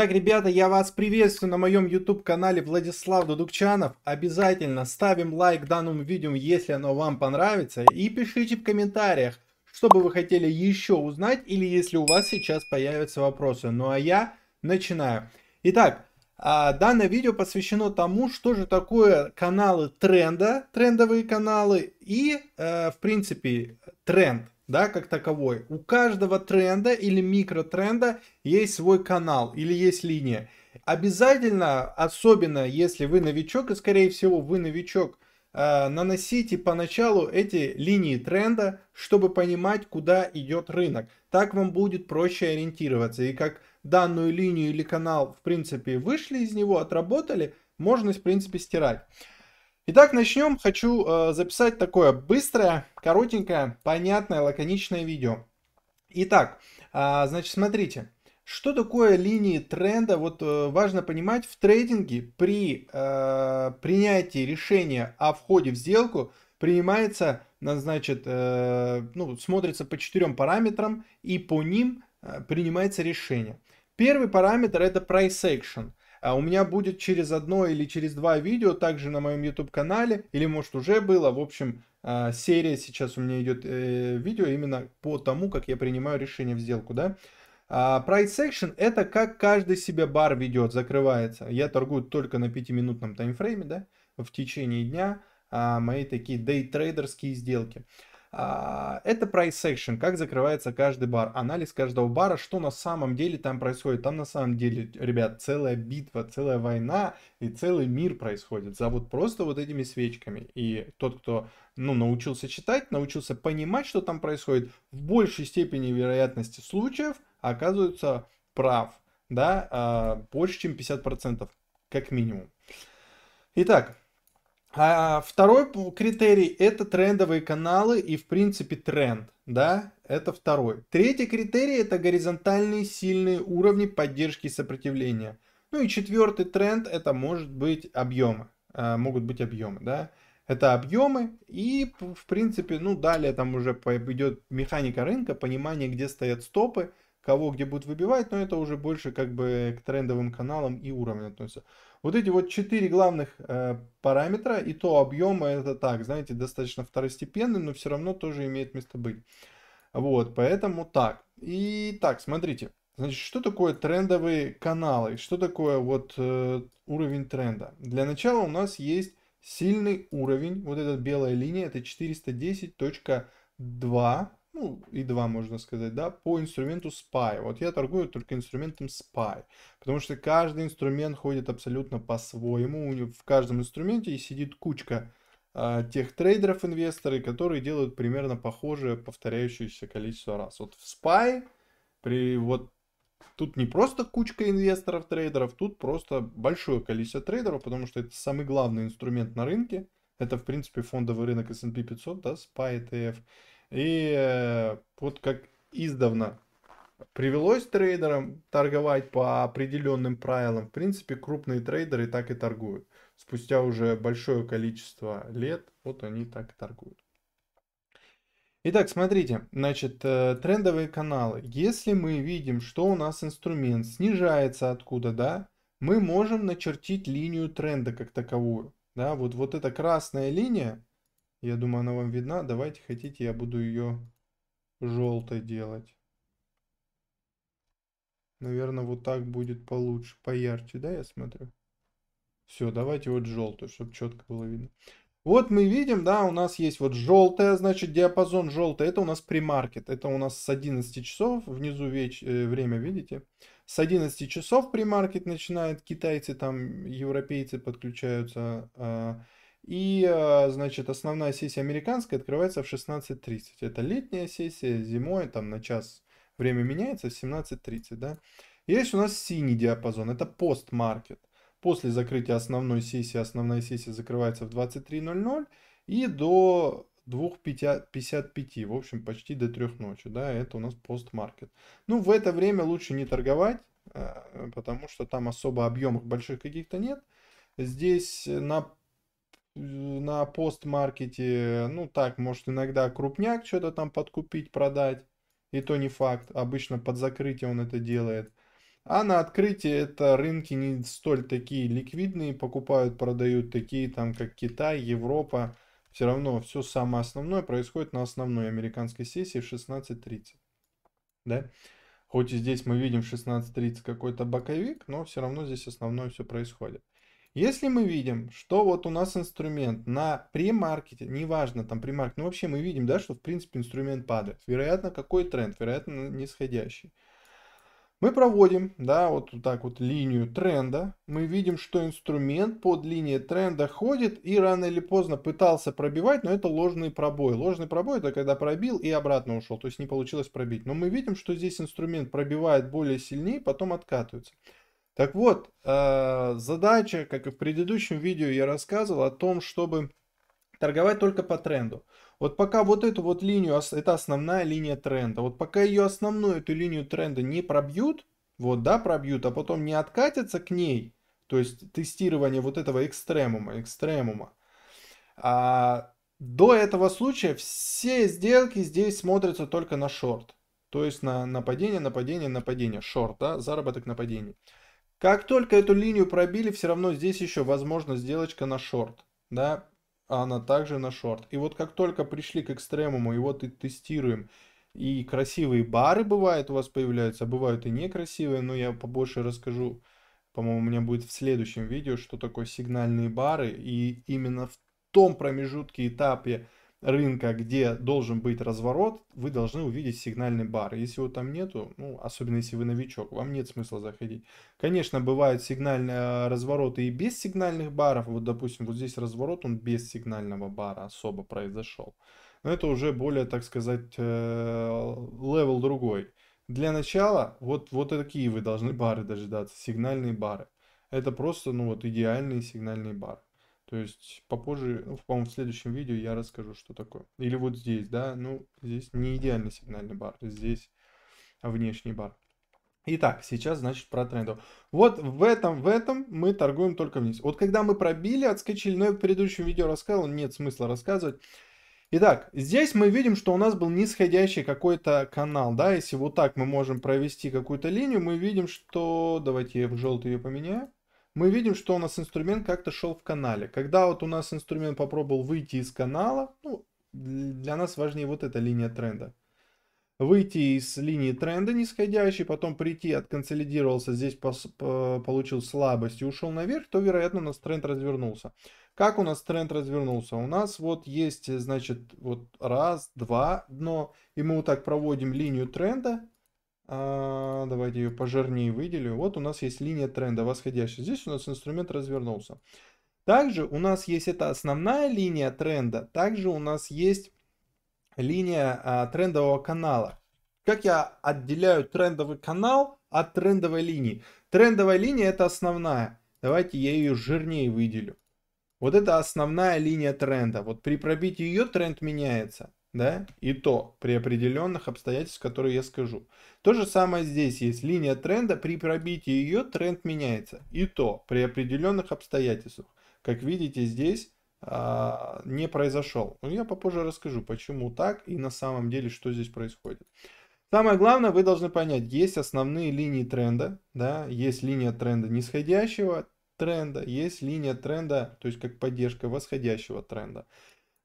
Итак, ребята, я вас приветствую на моем YouTube-канале Владислав Дудукчанов. Обязательно ставим лайк данному видео, если оно вам понравится. И пишите в комментариях, что бы вы хотели еще узнать, или если у вас сейчас появятся вопросы. Ну а я начинаю. Итак, а, данное видео посвящено тому, что же такое каналы тренда, трендовые каналы и, э, в принципе, тренд да, как таковой. У каждого тренда или микротренда есть свой канал или есть линия. Обязательно, особенно если вы новичок, и скорее всего вы новичок, э, наносите поначалу эти линии тренда, чтобы понимать, куда идет рынок. Так вам будет проще ориентироваться. И как данную линию или канал, в принципе, вышли из него, отработали, можно, в принципе, стирать. Итак, начнем. Хочу э, записать такое быстрое, коротенькое, понятное, лаконичное видео. Итак, э, значит, смотрите. Что такое линии тренда? Вот э, важно понимать, в трейдинге при э, принятии решения о входе в сделку принимается, значит, э, ну, смотрится по четырем параметрам и по ним э, принимается решение. Первый параметр это price action. А у меня будет через одно или через два видео также на моем YouTube-канале, или может уже было, в общем, а, серия сейчас у меня идет э, видео именно по тому, как я принимаю решение в сделку, да. А, Price Section это как каждый себе бар ведет, закрывается. Я торгую только на 5-минутном таймфрейме, да, в течение дня мои такие дейтрейдерские сделки. А, это price section, как закрывается каждый бар, анализ каждого бара, что на самом деле там происходит. Там на самом деле, ребят, целая битва, целая война и целый мир происходит за вот просто вот этими свечками. И тот, кто ну, научился читать, научился понимать, что там происходит, в большей степени вероятности случаев оказывается прав, да, а, больше чем 50%, как минимум. Итак, а, а второй критерий – это трендовые каналы и, в принципе, тренд. Да, это второй. Третий критерий – это горизонтальные сильные уровни поддержки и сопротивления. Ну и четвертый тренд – это может быть объемы. А, могут быть объемы, да. Это объемы и, в принципе, ну далее там уже пойдет механика рынка, понимание, где стоят стопы – кого где будут выбивать, но это уже больше как бы к трендовым каналам и уровням относится. Вот эти вот четыре главных э, параметра и то объема это так, знаете, достаточно второстепенный, но все равно тоже имеет место быть. Вот, поэтому так. И так, смотрите. Значит, что такое трендовые каналы? Что такое вот э, уровень тренда? Для начала у нас есть сильный уровень, вот эта белая линия, это 410.2 ну, и два можно сказать, да, по инструменту SPY. Вот я торгую только инструментом SPY, потому что каждый инструмент ходит абсолютно по-своему, в каждом инструменте сидит кучка а, тех трейдеров, инвесторы, которые делают примерно похожее, повторяющееся количество раз. Вот в SPY при вот Тут не просто кучка инвесторов, трейдеров, тут просто большое количество трейдеров, потому что это самый главный инструмент на рынке. Это, в принципе, фондовый рынок S&P 500, да, SPY ETF. И э, вот как издавна привелось трейдерам торговать по определенным правилам, в принципе, крупные трейдеры так и торгуют. Спустя уже большое количество лет, вот они так и торгуют. Итак, смотрите, значит, э, трендовые каналы. Если мы видим, что у нас инструмент снижается откуда, да, мы можем начертить линию тренда как таковую. Да, вот, вот эта красная линия, я думаю, она вам видна. Давайте, хотите, я буду ее желтой делать. Наверное, вот так будет получше, поярче, да, я смотрю? Все, давайте вот желтую, чтобы четко было видно. Вот мы видим, да, у нас есть вот желтая, значит, диапазон желтый. Это у нас премаркет. Это у нас с 11 часов, внизу веч... Э, время, видите? С 11 часов премаркет начинает, китайцы там, европейцы подключаются, а, и, а, значит, основная сессия американская открывается в 16.30. Это летняя сессия, зимой там на час время меняется, в 17.30, да. Есть у нас синий диапазон, это постмаркет. После закрытия основной сессии, основная сессия закрывается в 23.00 и до 2.55, в общем, почти до 3 ночи, да, это у нас постмаркет. Ну, в это время лучше не торговать, а, потому что там особо объемов больших каких-то нет. Здесь э, на на постмаркете, ну так, может иногда крупняк что-то там подкупить, продать, и то не факт, обычно под закрытие он это делает. А на открытии это рынки не столь такие ликвидные, покупают, продают такие там, как Китай, Европа. Все равно все самое основное происходит на основной американской сессии в 16.30. Да? Хоть и здесь мы видим в 16.30 какой-то боковик, но все равно здесь основное все происходит. Если мы видим, что вот у нас инструмент на премаркете, неважно там премаркет, ну вообще мы видим, да, что в принципе инструмент падает. Вероятно, какой тренд? Вероятно, нисходящий. Мы проводим, да, вот так вот линию тренда. Мы видим, что инструмент под линией тренда ходит и рано или поздно пытался пробивать, но это ложный пробой. Ложный пробой это когда пробил и обратно ушел, то есть не получилось пробить. Но мы видим, что здесь инструмент пробивает более сильнее, потом откатывается. Так вот, э, задача, как и в предыдущем видео я рассказывал о том, чтобы торговать только по тренду. Вот пока вот эту вот линию, это основная линия тренда, вот пока ее основную эту линию тренда не пробьют, вот, да, пробьют, а потом не откатятся к ней, то есть тестирование вот этого экстремума, экстремума, а до этого случая все сделки здесь смотрятся только на шорт. То есть на нападение, нападение, нападение, шорт, да, заработок нападений. Как только эту линию пробили, все равно здесь еще возможно сделочка на шорт, да, а она также на шорт. И вот как только пришли к экстремуму, и вот и тестируем, и красивые бары бывают у вас появляются, а бывают и некрасивые, но я побольше расскажу, по-моему, у меня будет в следующем видео, что такое сигнальные бары, и именно в том промежутке этапе, рынка, где должен быть разворот, вы должны увидеть сигнальный бар. Если его там нету, ну, особенно если вы новичок, вам нет смысла заходить. Конечно, бывают сигнальные э, развороты и без сигнальных баров. Вот, допустим, вот здесь разворот, он без сигнального бара особо произошел. Но это уже более, так сказать, э, левел другой. Для начала вот, вот такие вы должны бары дожидаться, сигнальные бары. Это просто, ну вот, идеальный сигнальный бар. То есть попозже, ну, по-моему, в следующем видео я расскажу, что такое. Или вот здесь, да, ну, здесь не идеальный сигнальный бар, здесь внешний бар. Итак, сейчас, значит, про тренды. Вот в этом, в этом мы торгуем только вниз. Вот когда мы пробили, отскочили, но ну, я в предыдущем видео рассказывал, нет смысла рассказывать. Итак, здесь мы видим, что у нас был нисходящий какой-то канал, да, если вот так мы можем провести какую-то линию, мы видим, что, давайте я в желтую ее поменяю, мы видим, что у нас инструмент как-то шел в канале. Когда вот у нас инструмент попробовал выйти из канала, ну, для нас важнее вот эта линия тренда. Выйти из линии тренда нисходящей, потом прийти, отконсолидировался, здесь пос получил слабость и ушел наверх, то, вероятно, у нас тренд развернулся. Как у нас тренд развернулся? У нас вот есть, значит, вот раз, два дно, и мы вот так проводим линию тренда, а, давайте ее пожирнее выделю. Вот у нас есть линия тренда восходящая. Здесь у нас инструмент развернулся. Также у нас есть эта основная линия тренда. Также у нас есть линия а, трендового канала. Как я отделяю трендовый канал от трендовой линии? Трендовая линия это основная. Давайте я ее жирнее выделю. Вот это основная линия тренда. Вот при пробитии ее тренд меняется да, и то при определенных обстоятельствах, которые я скажу. То же самое здесь есть линия тренда, при пробитии ее тренд меняется, и то при определенных обстоятельствах. Как видите здесь а, не произошел. Но я попозже расскажу, почему так и на самом деле, что здесь происходит. Самое главное, вы должны понять, есть основные линии тренда, да, есть линия тренда нисходящего тренда, есть линия тренда, то есть как поддержка восходящего тренда.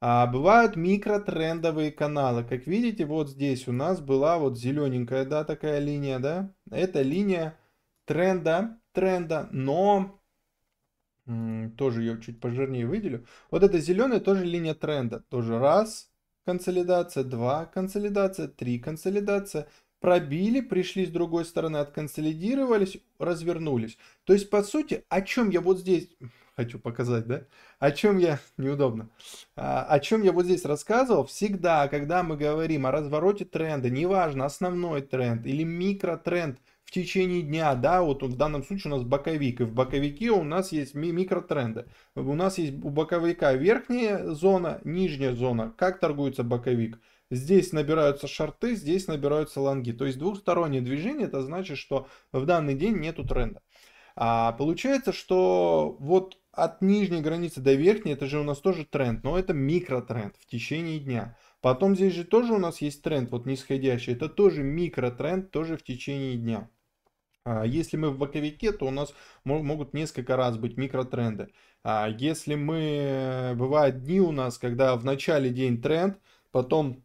А бывают микротрендовые каналы. Как видите, вот здесь у нас была вот зелененькая, да, такая линия, да. Это линия тренда, тренда, но тоже ее чуть пожирнее выделю. Вот эта зеленая тоже линия тренда. Тоже раз консолидация, два консолидация, три консолидация. Пробили, пришли с другой стороны, отконсолидировались, развернулись. То есть, по сути, о чем я вот здесь хочу показать, да? О чем я, неудобно, а, о чем я вот здесь рассказывал, всегда, когда мы говорим о развороте тренда, неважно, основной тренд или микротренд в течение дня, да, вот в данном случае у нас боковик, и в боковике у нас есть ми микротренды. У нас есть у боковика верхняя зона, нижняя зона, как торгуется боковик. Здесь набираются шарты, здесь набираются лонги. То есть двухстороннее движение, это значит, что в данный день нету тренда. А получается, что вот от нижней границы до верхней, это же у нас тоже тренд, но это микротренд в течение дня. Потом здесь же тоже у нас есть тренд, вот нисходящий, это тоже микротренд, тоже в течение дня. А, если мы в боковике, то у нас могут несколько раз быть микротренды. А, если мы... Э, бывают дни у нас, когда в начале день тренд, потом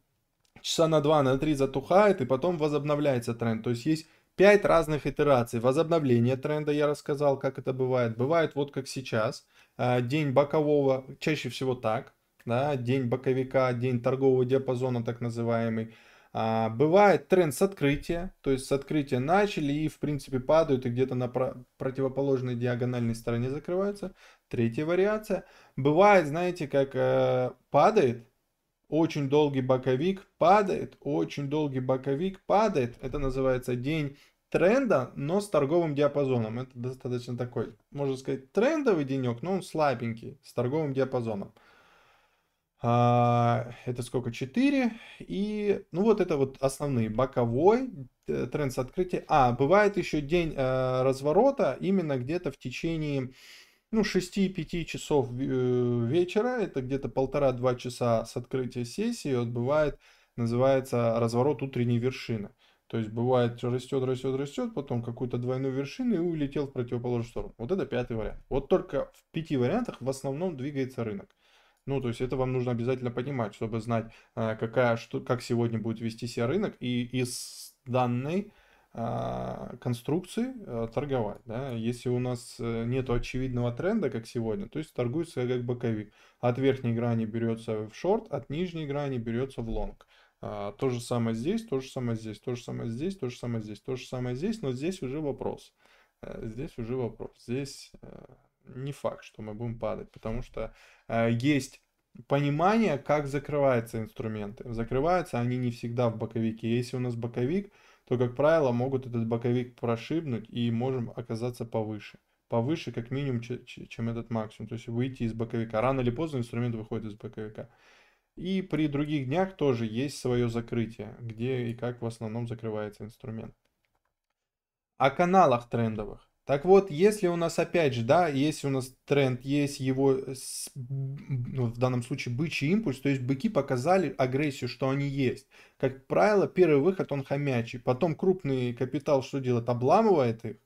часа на 2, на 3 затухает, и потом возобновляется тренд. То есть есть 5 разных итераций. Возобновление тренда я рассказал, как это бывает. Бывает вот как сейчас. А, день бокового, чаще всего так. Да, день боковика, день торгового диапазона так называемый. А, бывает тренд с открытия, то есть с открытия начали и в принципе падают и где-то на про- противоположной диагональной стороне закрываются. Третья вариация. Бывает, знаете, как э, падает, очень долгий боковик падает, очень долгий боковик падает. Это называется день тренда, но с торговым диапазоном. Это достаточно такой, можно сказать, трендовый денек, но он слабенький, с торговым диапазоном. А, это сколько? 4. И, ну вот это вот основные. Боковой э, тренд с открытия. А, бывает еще день э, разворота именно где-то в течение ну, 6-5 часов э, вечера, это где-то полтора-два часа с открытия сессии, вот бывает, называется разворот утренней вершины. То есть бывает, растет, растет, растет, потом какую-то двойную вершину и улетел в противоположную сторону. Вот это пятый вариант. Вот только в пяти вариантах в основном двигается рынок. Ну, то есть это вам нужно обязательно понимать, чтобы знать, э, какая, что, как сегодня будет вести себя рынок. И из данной конструкции торговать. Да? Если у нас нет очевидного тренда, как сегодня, то есть торгуется как боковик. От верхней грани берется в шорт, от нижней грани берется в лонг. То же самое здесь, то же самое здесь, то же самое здесь, то же самое здесь, то же самое здесь, но здесь уже вопрос. Здесь уже вопрос. Здесь не факт, что мы будем падать, потому что есть понимание, как закрываются инструменты. Закрываются они не всегда в боковике. Если у нас боковик, то, как правило, могут этот боковик прошибнуть и можем оказаться повыше. Повыше, как минимум, чем этот максимум. То есть выйти из боковика. Рано или поздно инструмент выходит из боковика. И при других днях тоже есть свое закрытие, где и как в основном закрывается инструмент. О каналах трендовых. Так вот, если у нас опять же, да, если у нас тренд, есть его, ну, в данном случае, бычий импульс, то есть быки показали агрессию, что они есть. Как правило, первый выход он хомячий, потом крупный капитал что делает? Обламывает их,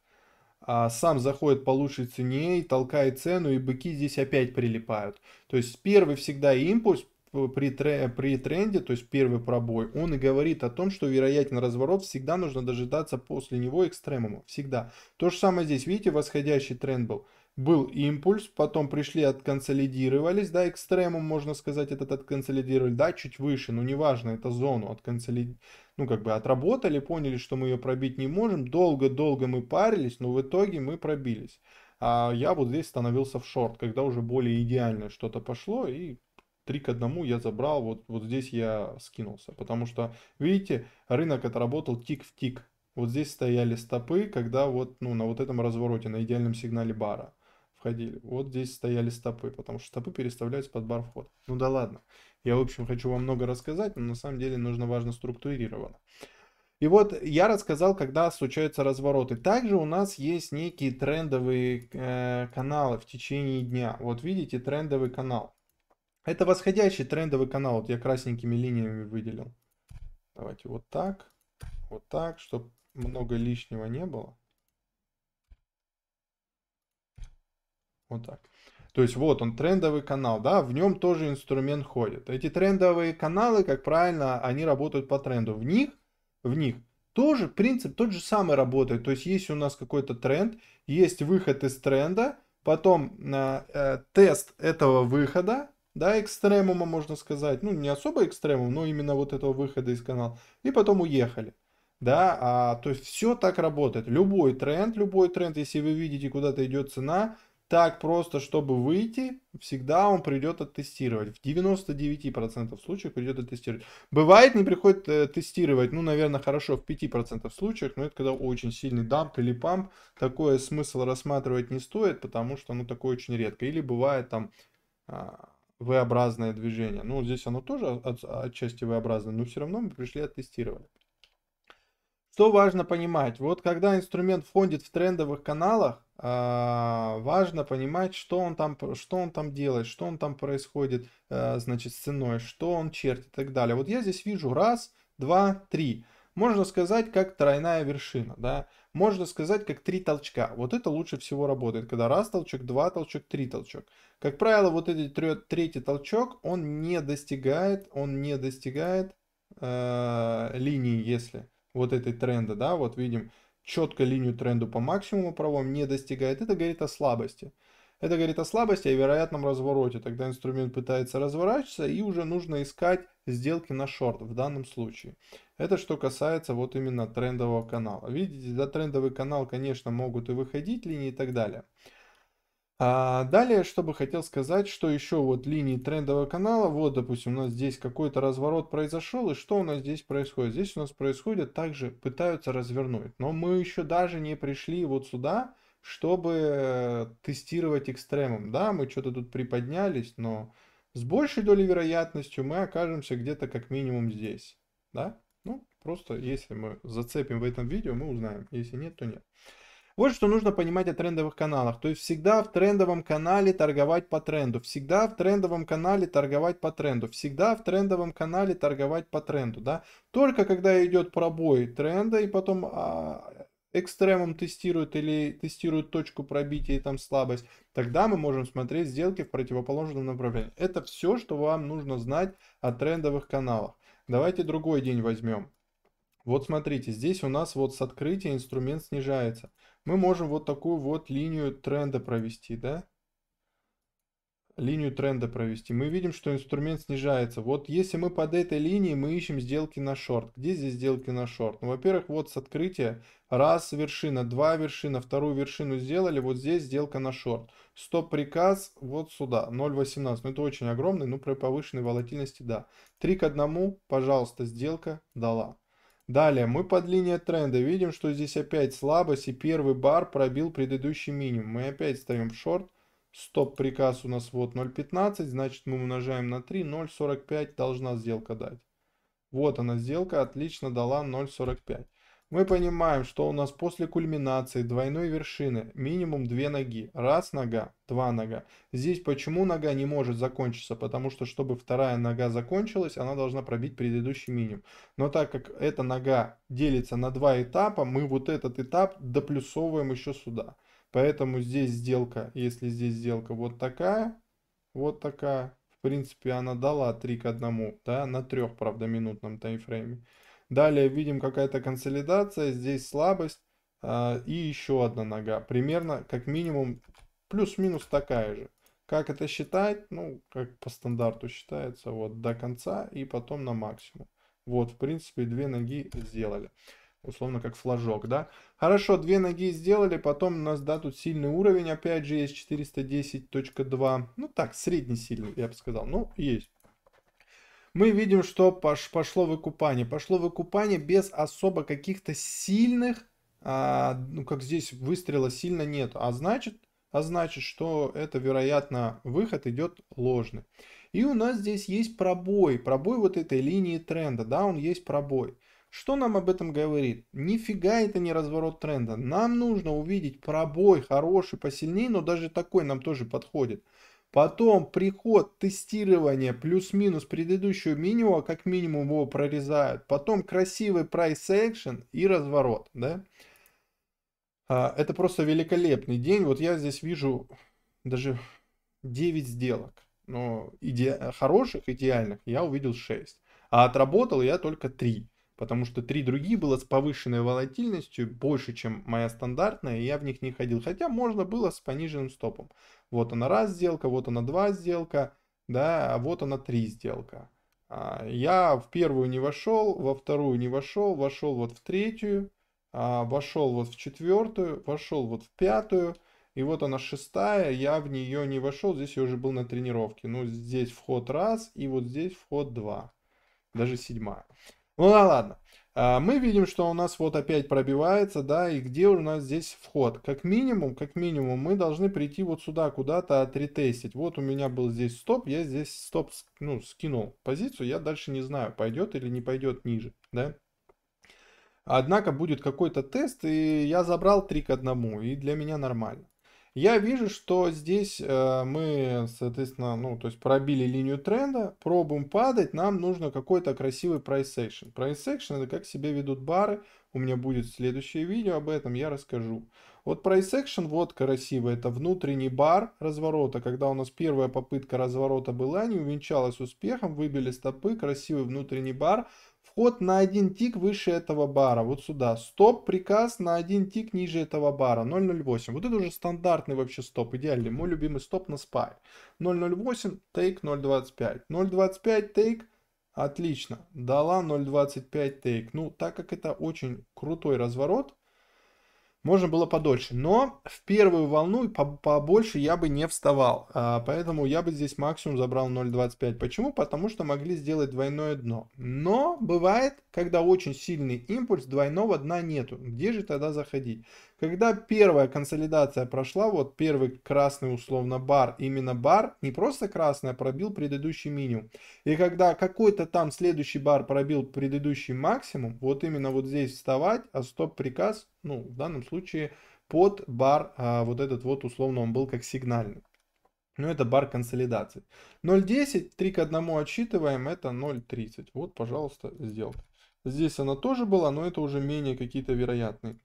а сам заходит по лучшей цене и толкает цену, и быки здесь опять прилипают. То есть первый всегда импульс, при, при тренде, то есть первый пробой, он и говорит о том, что вероятен разворот, всегда нужно дожидаться после него экстремума, всегда. То же самое здесь, видите, восходящий тренд был. Был импульс, потом пришли, отконсолидировались, да, экстремум, можно сказать, этот отконсолидировали, да, чуть выше, но неважно, это зону отконсолидировали, ну, как бы отработали, поняли, что мы ее пробить не можем, долго-долго мы парились, но в итоге мы пробились. А я вот здесь становился в шорт, когда уже более идеально что-то пошло и 3 к 1 я забрал, вот, вот здесь я скинулся. Потому что, видите, рынок отработал тик в тик. Вот здесь стояли стопы, когда вот ну, на вот этом развороте, на идеальном сигнале бара входили. Вот здесь стояли стопы, потому что стопы переставляются под бар вход. Ну да ладно. Я, в общем, хочу вам много рассказать, но на самом деле нужно важно структурировано. И вот я рассказал, когда случаются развороты. Также у нас есть некие трендовые э, каналы в течение дня. Вот видите, трендовый канал. Это восходящий трендовый канал. Вот я красненькими линиями выделил. Давайте вот так. Вот так, чтобы много лишнего не было. Вот так. То есть вот он, трендовый канал, да, в нем тоже инструмент ходит. Эти трендовые каналы, как правильно, они работают по тренду. В них, в них тоже принцип тот же самый работает. То есть есть у нас какой-то тренд, есть выход из тренда, потом э, э, тест этого выхода, да, экстремума, можно сказать. Ну, не особо экстремум, но именно вот этого выхода из канала. И потом уехали. Да, а, то есть все так работает. Любой тренд, любой тренд, если вы видите, куда-то идет цена, так просто, чтобы выйти, всегда он придет оттестировать. В 99% случаев придет оттестировать. Бывает, не приходит э, тестировать, ну, наверное, хорошо в 5% случаев, но это когда очень сильный дамп или памп. Такое смысл рассматривать не стоит, потому что, ну, такое очень редко. Или бывает там а, V-образное движение. Ну, здесь оно тоже от, отчасти V-образное, но все равно мы пришли от Что важно понимать? Вот когда инструмент фондит в трендовых каналах, а, важно понимать, что он там, что он там делает, что он там происходит, э, значит, с ценой, что он чертит и так далее. Вот я здесь вижу раз, два, три можно сказать, как тройная вершина, да, можно сказать, как три толчка. Вот это лучше всего работает, когда раз толчок, два толчок, три толчок. Как правило, вот этот третий толчок, он не достигает, он не достигает э, линии, если вот этой тренда, да, вот видим, четко линию тренду по максимуму правом не достигает, это говорит о слабости. Это говорит о слабости и вероятном развороте. Тогда инструмент пытается разворачиваться и уже нужно искать сделки на шорт в данном случае. Это что касается вот именно трендового канала. Видите, за трендовый канал, конечно, могут и выходить линии и так далее. А далее, что бы хотел сказать, что еще вот линии трендового канала, вот, допустим, у нас здесь какой-то разворот произошел, и что у нас здесь происходит? Здесь у нас происходит, также пытаются развернуть, но мы еще даже не пришли вот сюда, чтобы э, тестировать экстремум, да, мы что-то тут приподнялись, но с большей долей вероятностью мы окажемся где-то как минимум здесь. Да? Ну, просто если мы зацепим в этом видео, мы узнаем. Если нет, то нет. Вот что нужно понимать о трендовых каналах. То есть всегда в трендовом канале торговать по тренду. Всегда в трендовом канале торговать по тренду. Всегда в трендовом канале торговать по тренду. Да? Только когда идет пробой тренда и потом а, экстремом тестируют или тестируют точку пробития и там слабость, тогда мы можем смотреть сделки в противоположном направлении. Это все, что вам нужно знать о трендовых каналах. Давайте другой день возьмем. Вот смотрите, здесь у нас вот с открытия инструмент снижается. Мы можем вот такую вот линию тренда провести, да? линию тренда провести. Мы видим, что инструмент снижается. Вот если мы под этой линией, мы ищем сделки на шорт. Где здесь сделки на шорт? Ну, во-первых, вот с открытия раз вершина, два вершина, вторую вершину сделали, вот здесь сделка на шорт. Стоп-приказ вот сюда, 0.18. Ну, это очень огромный, ну, при повышенной волатильности, да. Три к одному, пожалуйста, сделка дала. Далее, мы под линией тренда видим, что здесь опять слабость и первый бар пробил предыдущий минимум. Мы опять ставим в шорт Стоп-приказ у нас вот 0.15, значит мы умножаем на 3, 0.45 должна сделка дать. Вот она сделка, отлично дала 0.45. Мы понимаем, что у нас после кульминации двойной вершины минимум две ноги. Раз нога, два нога. Здесь почему нога не может закончиться? Потому что, чтобы вторая нога закончилась, она должна пробить предыдущий минимум. Но так как эта нога делится на два этапа, мы вот этот этап доплюсовываем еще сюда. Поэтому здесь сделка, если здесь сделка вот такая, вот такая, в принципе, она дала 3 к 1, да, на 3, правда, минутном таймфрейме. Далее видим какая-то консолидация, здесь слабость э, и еще одна нога. Примерно, как минимум, плюс-минус такая же. Как это считать? Ну, как по стандарту считается, вот до конца и потом на максимум. Вот, в принципе, две ноги сделали условно как флажок, да. Хорошо, две ноги сделали, потом у нас, да, тут сильный уровень, опять же, есть 410.2, ну так, средний сильный, я бы сказал, ну, есть. Мы видим, что пошло выкупание. Пошло выкупание без особо каких-то сильных, а, ну, как здесь выстрела сильно нет, а значит, а значит, что это, вероятно, выход идет ложный. И у нас здесь есть пробой, пробой вот этой линии тренда, да, он есть пробой. Что нам об этом говорит? Нифига это не разворот тренда. Нам нужно увидеть пробой хороший, посильнее, но даже такой нам тоже подходит. Потом приход тестирования плюс-минус предыдущего минимума, как минимум его прорезают. Потом красивый price action и разворот. Да? А, это просто великолепный день. Вот я здесь вижу даже 9 сделок. Но иде... хороших, идеальных я увидел 6. А отработал я только 3 потому что три другие было с повышенной волатильностью, больше, чем моя стандартная, и я в них не ходил. Хотя можно было с пониженным стопом. Вот она раз сделка, вот она два сделка, да, а вот она три сделка. А, я в первую не вошел, во вторую не вошел, вошел вот в третью, а, вошел вот в четвертую, вошел вот в пятую, и вот она шестая, я в нее не вошел, здесь я уже был на тренировке. Ну, здесь вход раз, и вот здесь вход два, даже седьмая. Ну да ладно. А, мы видим, что у нас вот опять пробивается, да, и где у нас здесь вход. Как минимум, как минимум, мы должны прийти вот сюда куда-то отретестить. Вот у меня был здесь стоп, я здесь стоп, ну, скинул позицию, я дальше не знаю, пойдет или не пойдет ниже, да. Однако будет какой-то тест, и я забрал 3 к 1, и для меня нормально я вижу, что здесь э, мы, соответственно, ну, то есть пробили линию тренда, пробуем падать, нам нужно какой-то красивый price action. Price action это как себя ведут бары, у меня будет следующее видео об этом, я расскажу. Вот price action вот красивый, это внутренний бар разворота, когда у нас первая попытка разворота была, не увенчалась успехом, выбили стопы, красивый внутренний бар, Вход на один тик выше этого бара, вот сюда. Стоп, приказ на один тик ниже этого бара, 0.08. Вот это уже стандартный вообще стоп, идеальный. Мой любимый стоп на спай. 0.08, тейк 0.25. 0.25, тейк Отлично, дала 0.25 тейк. Ну, так как это очень крутой разворот, можно было подольше. Но в первую волну побольше я бы не вставал. А, поэтому я бы здесь максимум забрал 0.25. Почему? Потому что могли сделать двойное дно. Но бывает, когда очень сильный импульс, двойного дна нету. Где же тогда заходить? Когда первая консолидация прошла, вот первый красный условно бар, именно бар, не просто красный, а пробил предыдущий минимум. И когда какой-то там следующий бар пробил предыдущий максимум, вот именно вот здесь вставать, а стоп-приказ, ну в данном случае под бар, а, вот этот вот условно он был как сигнальный. Но ну, это бар консолидации. 0.10, 3 к 1 отсчитываем, это 0.30. Вот, пожалуйста, сделка. Здесь она тоже была, но это уже менее какие-то вероятные.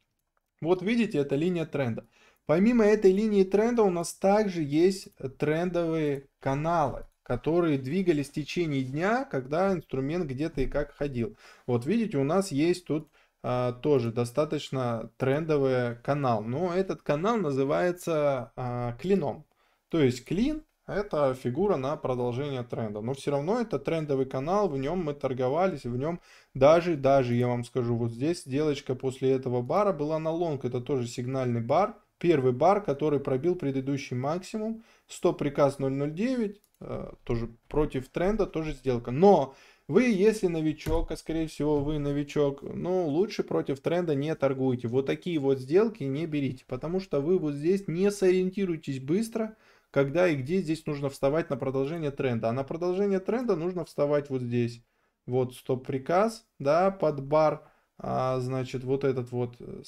Вот видите, это линия тренда. Помимо этой линии тренда у нас также есть трендовые каналы, которые двигались в течение дня, когда инструмент где-то и как ходил. Вот видите, у нас есть тут а, тоже достаточно трендовый канал, но этот канал называется а, клином. То есть клин а это фигура на продолжение тренда. Но все равно это трендовый канал, в нем мы торговались, в нем даже, даже я вам скажу, вот здесь сделочка после этого бара была на лонг, это тоже сигнальный бар, первый бар, который пробил предыдущий максимум, 100 приказ 009, э, тоже против тренда, тоже сделка. Но вы, если новичок, а скорее всего вы новичок, ну лучше против тренда не торгуйте. Вот такие вот сделки не берите, потому что вы вот здесь не сориентируйтесь быстро, когда и где здесь нужно вставать на продолжение тренда. А на продолжение тренда нужно вставать вот здесь. Вот стоп-приказ, да, под бар, а, значит, вот этот вот э,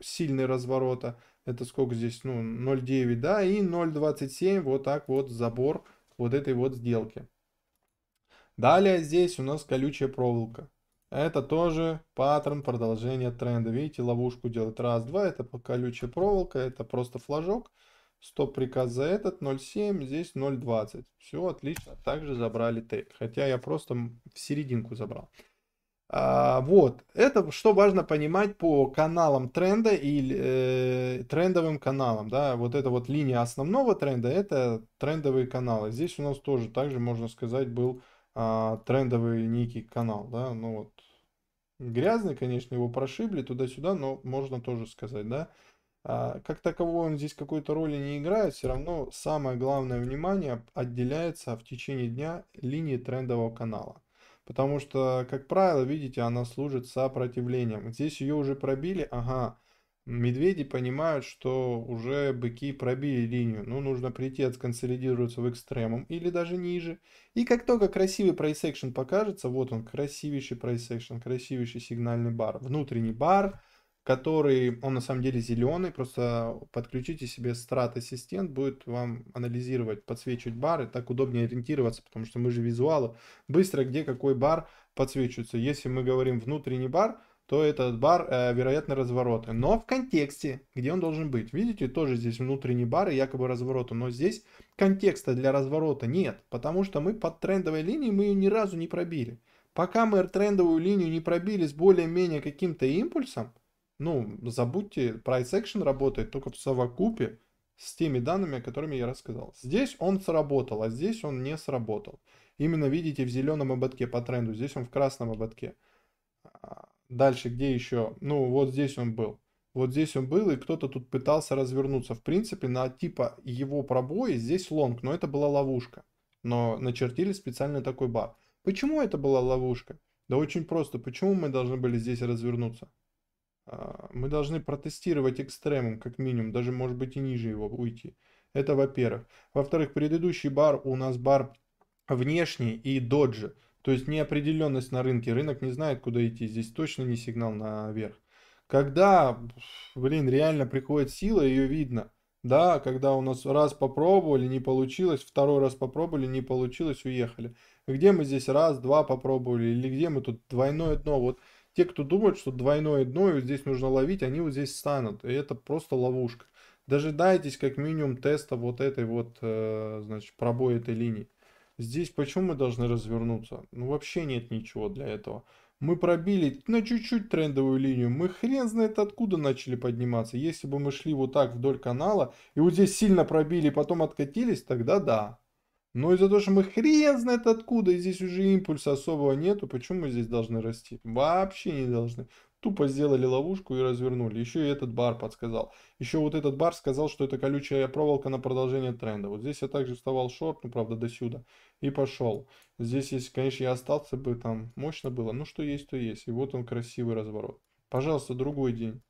сильный разворота. Это сколько здесь, ну, 0,9, да, и 0,27, вот так вот забор вот этой вот сделки. Далее здесь у нас колючая проволока. Это тоже паттерн продолжения тренда. Видите, ловушку делает раз-два. Это колючая проволока, это просто флажок. 100 приказ за этот 0.7, здесь 0.20. Все отлично, также забрали тейк. Хотя я просто в серединку забрал. А, вот, это что важно понимать по каналам тренда и э, трендовым каналам, да, вот эта вот линия основного тренда, это трендовые каналы. Здесь у нас тоже, также можно сказать, был а, трендовый некий канал, да, ну вот, грязный, конечно, его прошибли туда-сюда, но можно тоже сказать, да, а, как таковой он здесь какой-то роли не играет, все равно самое главное внимание отделяется в течение дня линии трендового канала. Потому что, как правило, видите, она служит сопротивлением. Здесь ее уже пробили, ага, медведи понимают, что уже быки пробили линию. Ну, нужно прийти, отсконсолидироваться в экстремум или даже ниже. И как только красивый прайс-экшен покажется, вот он, красивейший прайс-экшен, красивейший сигнальный бар, внутренний бар – который, он на самом деле зеленый, просто подключите себе страт ассистент, будет вам анализировать, подсвечивать бары, так удобнее ориентироваться, потому что мы же визуалы, быстро где какой бар подсвечивается. Если мы говорим внутренний бар, то этот бар, э, вероятно, развороты. Но в контексте, где он должен быть. Видите, тоже здесь внутренний бар и якобы развороты. Но здесь контекста для разворота нет, потому что мы под трендовой линией мы ее ни разу не пробили. Пока мы трендовую линию не пробили с более-менее каким-то импульсом, ну, забудьте, price action работает только в совокупе с теми данными, о которыми я рассказал. Здесь он сработал, а здесь он не сработал. Именно видите в зеленом ободке по тренду, здесь он в красном ободке. А, дальше где еще? Ну, вот здесь он был. Вот здесь он был, и кто-то тут пытался развернуться. В принципе, на типа его пробои здесь лонг, но это была ловушка. Но начертили специально такой бар. Почему это была ловушка? Да очень просто. Почему мы должны были здесь развернуться? А, мы должны протестировать экстремум, как минимум, даже может быть и ниже его уйти. Это во-первых. Во-вторых, предыдущий бар у нас бар внешний и доджи. То есть неопределенность на рынке. Рынок не знает, куда идти. Здесь точно не сигнал наверх. Когда, блин, реально приходит сила, ее видно. Да, когда у нас раз попробовали, не получилось, второй раз попробовали, не получилось, уехали. Где мы здесь раз, два попробовали, или где мы тут двойное дно? Вот те, кто думают, что двойное дно и вот здесь нужно ловить, они вот здесь станут. И это просто ловушка. Дожидайтесь как минимум теста вот этой вот, э, значит, пробоя этой линии. Здесь почему мы должны развернуться? Ну вообще нет ничего для этого. Мы пробили на чуть-чуть трендовую линию. Мы хрен знает откуда начали подниматься. Если бы мы шли вот так вдоль канала и вот здесь сильно пробили потом откатились, тогда да. Но ну, из-за того, что мы хрен знает откуда, и здесь уже импульса особого нету, почему мы здесь должны расти? Вообще не должны. Тупо сделали ловушку и развернули. Еще и этот бар подсказал. Еще вот этот бар сказал, что это колючая проволока на продолжение тренда. Вот здесь я также вставал шорт, ну правда до сюда, и пошел. Здесь, есть, конечно, я остался бы, там мощно было. Ну что есть, то есть. И вот он красивый разворот. Пожалуйста, другой день.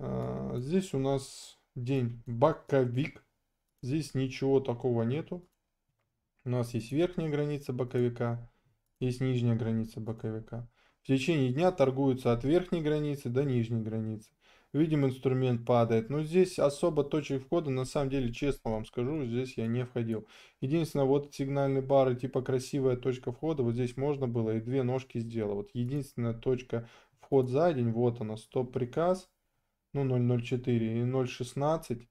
А, здесь у нас день боковик. Здесь ничего такого нету. У нас есть верхняя граница боковика, есть нижняя граница боковика. В течение дня торгуются от верхней границы до нижней границы. Видим, инструмент падает. Но здесь особо точек входа, на самом деле, честно вам скажу, здесь я не входил. Единственное, вот сигнальные бары, типа красивая точка входа, вот здесь можно было и две ножки сделал. Вот единственная точка вход за день, вот она, стоп-приказ, ну 0.04 и 0.16.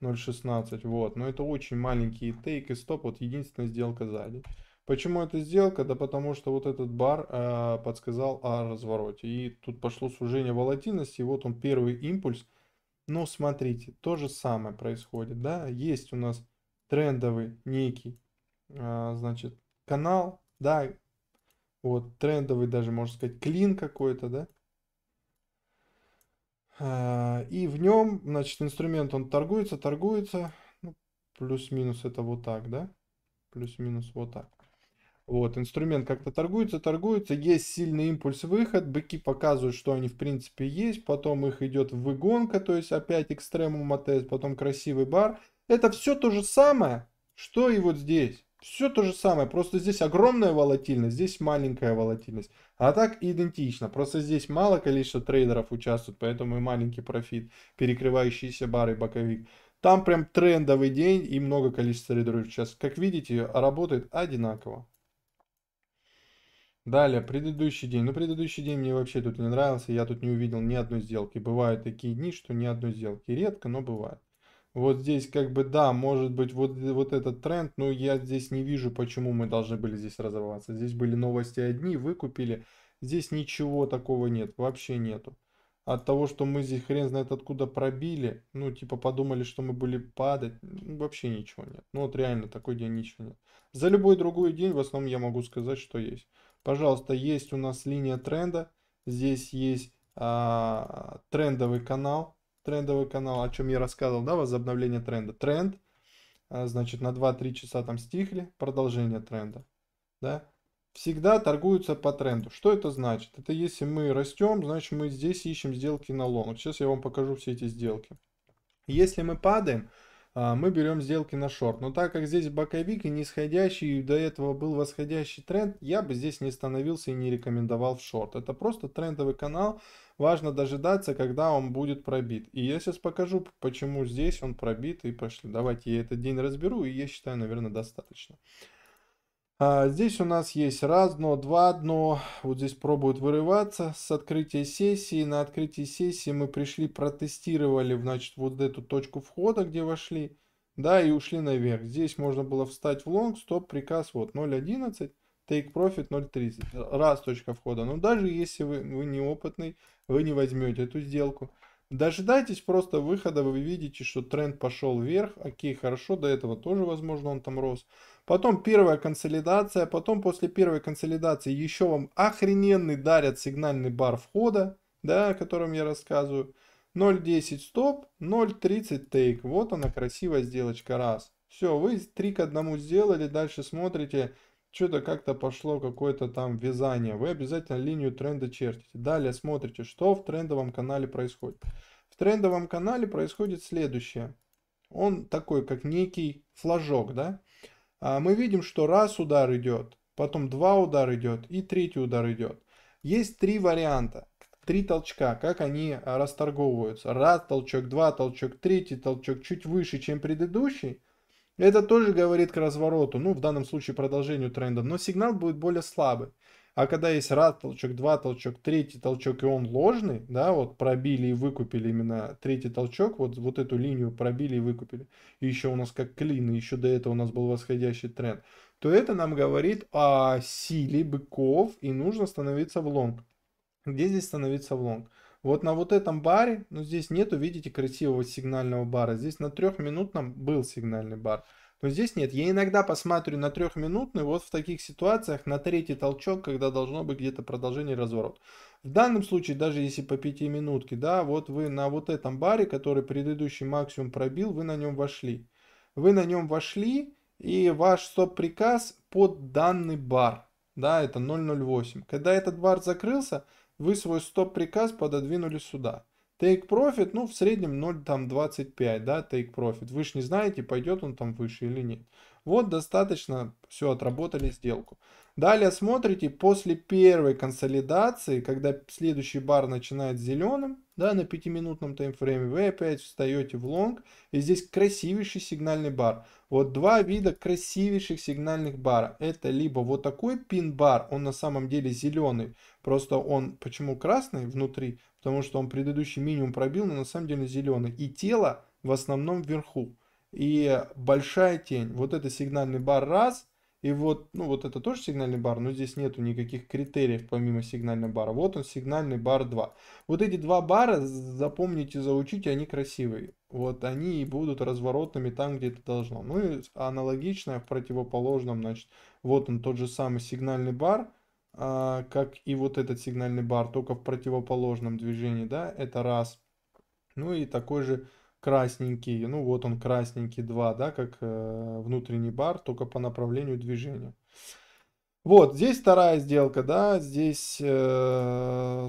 0.16, вот. Но это очень маленькие тейк и стоп, вот единственная сделка сзади. Почему эта сделка? Да потому что вот этот бар э, подсказал о развороте. И тут пошло сужение волатильности, и вот он первый импульс. Но смотрите, то же самое происходит, да. Есть у нас трендовый некий, э, значит, канал, да, вот трендовый даже, можно сказать, клин какой-то, да. Э, и в нем, значит, инструмент, он торгуется, торгуется. Ну, Плюс-минус это вот так, да? Плюс-минус вот так. Вот, инструмент как-то торгуется, торгуется. Есть сильный импульс выход. Быки показывают, что они в принципе есть. Потом их идет выгонка, то есть опять экстремум АТС, потом красивый бар. Это все то же самое, что и вот здесь. Все то же самое, просто здесь огромная волатильность, здесь маленькая волатильность. А так идентично, просто здесь мало количество трейдеров участвует, поэтому и маленький профит, перекрывающиеся бары, боковик. Там прям трендовый день и много количества трейдеров сейчас. Как видите, работает одинаково. Далее, предыдущий день. Ну, предыдущий день мне вообще тут не нравился, я тут не увидел ни одной сделки. Бывают такие дни, что ни одной сделки. Редко, но бывает. Вот здесь как бы, да, может быть, вот, вот этот тренд, но я здесь не вижу, почему мы должны были здесь разорваться. Здесь были новости одни, выкупили. Здесь ничего такого нет, вообще нету. От того, что мы здесь хрен знает откуда пробили, ну, типа подумали, что мы были падать, вообще ничего нет. Ну, вот реально, такой день ничего нет. За любой другой день в основном я могу сказать, что есть. Пожалуйста, есть у нас линия тренда, здесь есть а, трендовый канал, трендовый канал, о чем я рассказывал, да, возобновление тренда. Тренд, а, значит, на 2-3 часа там стихли, продолжение тренда, да. Всегда торгуются по тренду. Что это значит? Это если мы растем, значит мы здесь ищем сделки на лонг. Сейчас я вам покажу все эти сделки. Если мы падаем, а, мы берем сделки на шорт. Но так как здесь боковик и нисходящий, и до этого был восходящий тренд, я бы здесь не становился и не рекомендовал в шорт. Это просто трендовый канал, Важно дожидаться, когда он будет пробит. И я сейчас покажу, почему здесь он пробит. И пошли. Давайте я этот день разберу. И я считаю, наверное, достаточно. А, здесь у нас есть раз дно, два дно. Вот здесь пробуют вырываться с открытия сессии. На открытии сессии мы пришли, протестировали, значит, вот эту точку входа, где вошли. Да, и ушли наверх. Здесь можно было встать в лонг, стоп, приказ, вот 0.11. Take Profit 0.30. Раз точка входа. Но ну, даже если вы, вы неопытный, вы не возьмете эту сделку. Дожидайтесь просто выхода, вы видите, что тренд пошел вверх, окей, хорошо, до этого тоже, возможно, он там рос. Потом первая консолидация, потом после первой консолидации еще вам охрененный дарят сигнальный бар входа, да, о котором я рассказываю. 0.10 стоп, 0.30 тейк, вот она красивая сделочка, раз. Все, вы три к одному сделали, дальше смотрите, что-то как-то пошло какое-то там вязание, вы обязательно линию тренда чертите. Далее смотрите, что в трендовом канале происходит. В трендовом канале происходит следующее. Он такой, как некий флажок, да? А мы видим, что раз удар идет, потом два удара идет и третий удар идет. Есть три варианта, три толчка, как они а, расторговываются. Раз толчок, два толчок, третий толчок чуть выше, чем предыдущий – это тоже говорит к развороту, ну в данном случае продолжению тренда, но сигнал будет более слабый. А когда есть раз толчок, два толчок, третий толчок, и он ложный, да, вот пробили и выкупили именно третий толчок, вот, вот эту линию пробили и выкупили, и еще у нас как клин, и еще до этого у нас был восходящий тренд, то это нам говорит о силе быков, и нужно становиться в лонг. Где здесь становиться в лонг? Вот на вот этом баре, ну здесь нету, видите, красивого сигнального бара. Здесь на трехминутном был сигнальный бар. Но здесь нет. Я иногда посмотрю на трехминутный, вот в таких ситуациях на третий толчок, когда должно быть где-то продолжение разворот. В данном случае, даже если по пяти минутке, да, вот вы на вот этом баре, который предыдущий максимум пробил, вы на нем вошли. Вы на нем вошли, и ваш стоп-приказ под данный бар, да, это 0.08. Когда этот бар закрылся, вы свой стоп-приказ пододвинули сюда. Take profit, ну, в среднем 0,25, да, take profit. Вы же не знаете, пойдет он там выше или нет. Вот достаточно, все, отработали сделку. Далее смотрите, после первой консолидации, когда следующий бар начинает зеленым, да, на 5-минутном таймфрейме, вы опять встаете в лонг, и здесь красивейший сигнальный бар. Вот два вида красивейших сигнальных бара. Это либо вот такой пин-бар, он на самом деле зеленый, просто он, почему красный внутри, потому что он предыдущий минимум пробил, но на самом деле зеленый, и тело в основном вверху. И большая тень. Вот это сигнальный бар раз – и вот, ну вот это тоже сигнальный бар, но здесь нету никаких критериев помимо сигнального бара. Вот он, сигнальный бар 2. Вот эти два бара, запомните, заучите, они красивые. Вот они и будут разворотными там, где это должно. Ну и аналогично в противоположном, значит, вот он тот же самый сигнальный бар, а, как и вот этот сигнальный бар, только в противоположном движении, да, это раз. Ну и такой же красненький, ну вот он красненький 2, да, как э, внутренний бар, только по направлению движения. Вот, здесь вторая сделка, да, здесь э,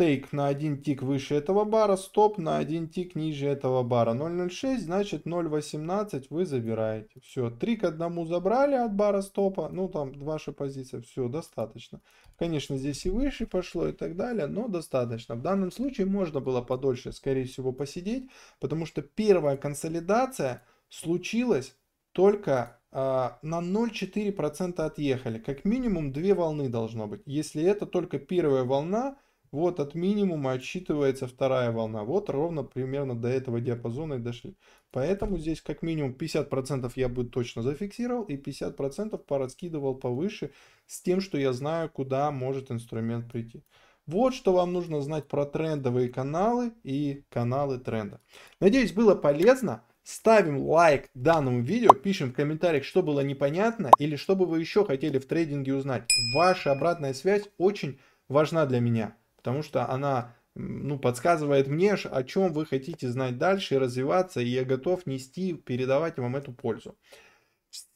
тейк на один тик выше этого бара, стоп на один тик ниже этого бара. 0.06, значит 0.18 вы забираете. Все, 3 к 1 забрали от бара стопа, ну там ваша позиция, все, достаточно. Конечно, здесь и выше пошло и так далее, но достаточно. В данном случае можно было подольше, скорее всего, посидеть, потому что первая консолидация случилась только а, на 0,4% отъехали. Как минимум две волны должно быть. Если это только первая волна, вот от минимума отсчитывается вторая волна. Вот ровно примерно до этого диапазона и дошли. Поэтому здесь как минимум 50% я бы точно зафиксировал и 50% пораскидывал повыше с тем, что я знаю, куда может инструмент прийти. Вот что вам нужно знать про трендовые каналы и каналы тренда. Надеюсь, было полезно. Ставим лайк данному видео, пишем в комментариях, что было непонятно или что бы вы еще хотели в трейдинге узнать. Ваша обратная связь очень важна для меня потому что она ну, подсказывает мне, о чем вы хотите знать дальше и развиваться, и я готов нести, передавать вам эту пользу.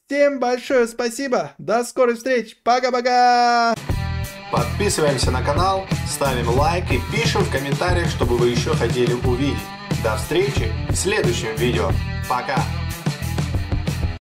Всем большое спасибо, до скорой встреч, пока-пока! Подписываемся на канал, ставим лайк и пишем в комментариях, чтобы вы еще хотели увидеть. До встречи в следующем видео. Пока!